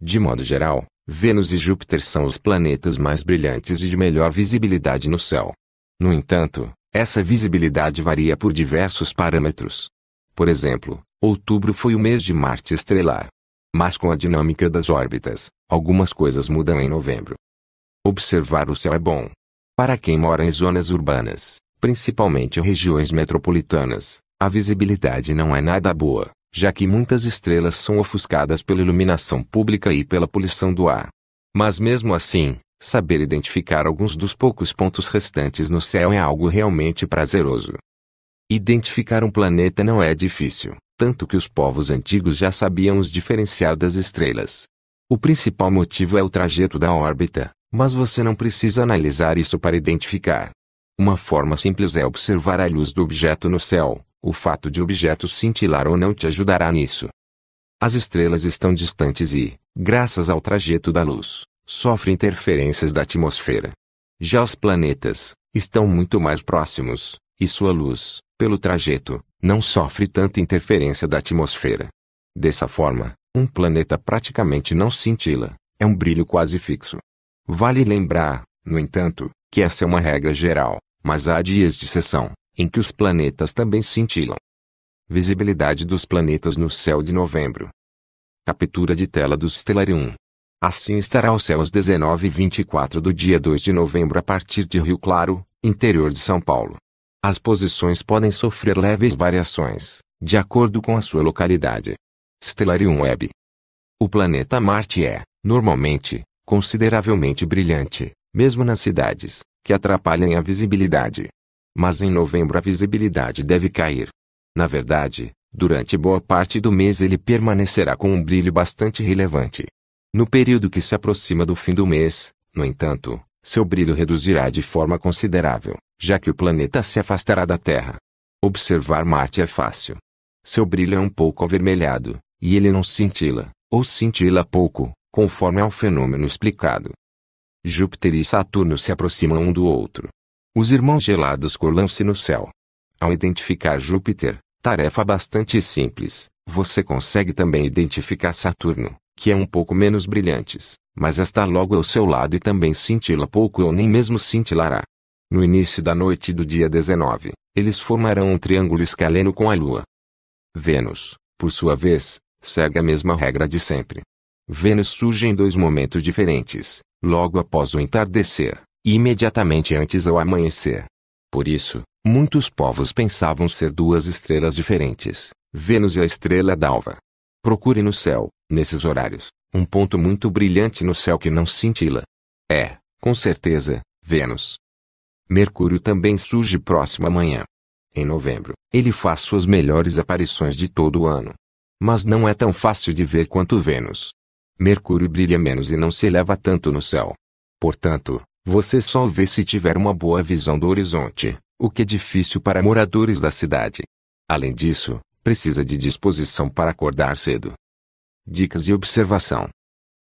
De modo geral, Vênus e Júpiter são os planetas mais brilhantes e de melhor visibilidade no céu. No entanto, essa visibilidade varia por diversos parâmetros. Por exemplo, outubro foi o mês de Marte estrelar. Mas com a dinâmica das órbitas, algumas coisas mudam em novembro. Observar o céu é bom. Para quem mora em zonas urbanas, principalmente regiões metropolitanas, a visibilidade não é nada boa já que muitas estrelas são ofuscadas pela iluminação pública e pela poluição do ar. Mas mesmo assim, saber identificar alguns dos poucos pontos restantes no céu é algo realmente prazeroso. Identificar um planeta não é difícil, tanto que os povos antigos já sabiam os diferenciar das estrelas. O principal motivo é o trajeto da órbita, mas você não precisa analisar isso para identificar. Uma forma simples é observar a luz do objeto no céu, o fato de objetos cintilar ou não te ajudará nisso. As estrelas estão distantes e, graças ao trajeto da luz, sofrem interferências da atmosfera. Já os planetas estão muito mais próximos, e sua luz, pelo trajeto, não sofre tanta interferência da atmosfera. Dessa forma, um planeta praticamente não cintila, é um brilho quase fixo. Vale lembrar, no entanto, que essa é uma regra geral, mas há dias de exceção em que os planetas também cintilam. Visibilidade dos planetas no céu de novembro. Captura de tela do Stellarium. Assim estará o céu às 19 e 24 do dia 2 de novembro a partir de Rio Claro, interior de São Paulo. As posições podem sofrer leves variações, de acordo com a sua localidade. Stellarium Web. O planeta Marte é, normalmente, consideravelmente brilhante, mesmo nas cidades, que atrapalham a visibilidade mas em novembro a visibilidade deve cair. Na verdade, durante boa parte do mês ele permanecerá com um brilho bastante relevante. No período que se aproxima do fim do mês, no entanto, seu brilho reduzirá de forma considerável, já que o planeta se afastará da Terra. Observar Marte é fácil. Seu brilho é um pouco avermelhado, e ele não cintila, ou cintila pouco, conforme ao é fenômeno explicado. Júpiter e Saturno se aproximam um do outro, os irmãos gelados colam-se no céu. Ao identificar Júpiter, tarefa bastante simples, você consegue também identificar Saturno, que é um pouco menos brilhantes, mas está logo ao seu lado e também cintila pouco ou nem mesmo cintilará. No início da noite do dia 19, eles formarão um triângulo escaleno com a Lua. Vênus, por sua vez, segue a mesma regra de sempre. Vênus surge em dois momentos diferentes, logo após o entardecer, imediatamente antes ao amanhecer. Por isso, muitos povos pensavam ser duas estrelas diferentes, Vênus e é a estrela d'alva. Procure no céu, nesses horários, um ponto muito brilhante no céu que não cintila. É, com certeza, Vênus. Mercúrio também surge próximo amanhã. Em novembro, ele faz suas melhores aparições de todo o ano. Mas não é tão fácil de ver quanto Vênus. Mercúrio brilha menos e não se eleva tanto no céu. Portanto, você só vê se tiver uma boa visão do horizonte, o que é difícil para moradores da cidade. Além disso, precisa de disposição para acordar cedo. Dicas de observação.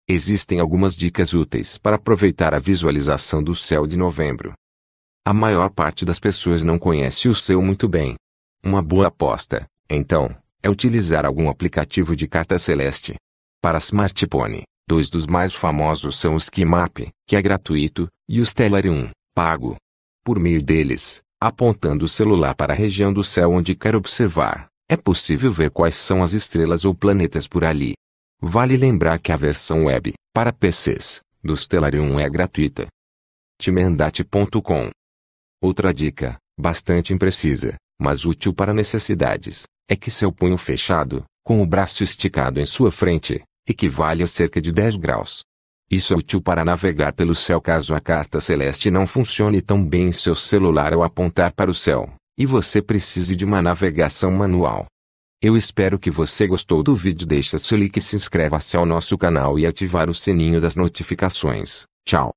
Existem algumas dicas úteis para aproveitar a visualização do céu de novembro. A maior parte das pessoas não conhece o céu muito bem. Uma boa aposta, então, é utilizar algum aplicativo de carta celeste. Para smartphone, dois dos mais famosos são o SkiMap, que é gratuito, e o Stellarium, pago. Por meio deles, apontando o celular para a região do céu onde quer observar, é possível ver quais são as estrelas ou planetas por ali. Vale lembrar que a versão web, para PCs, do Stellarium é gratuita. Timendate.com Outra dica, bastante imprecisa, mas útil para necessidades, é que seu punho fechado, com o braço esticado em sua frente, equivale a cerca de 10 graus. Isso é útil para navegar pelo céu caso a carta celeste não funcione tão bem em seu celular ao apontar para o céu, e você precise de uma navegação manual. Eu espero que você gostou do vídeo. Deixa seu like e se inscreva-se ao nosso canal e ativar o sininho das notificações. Tchau.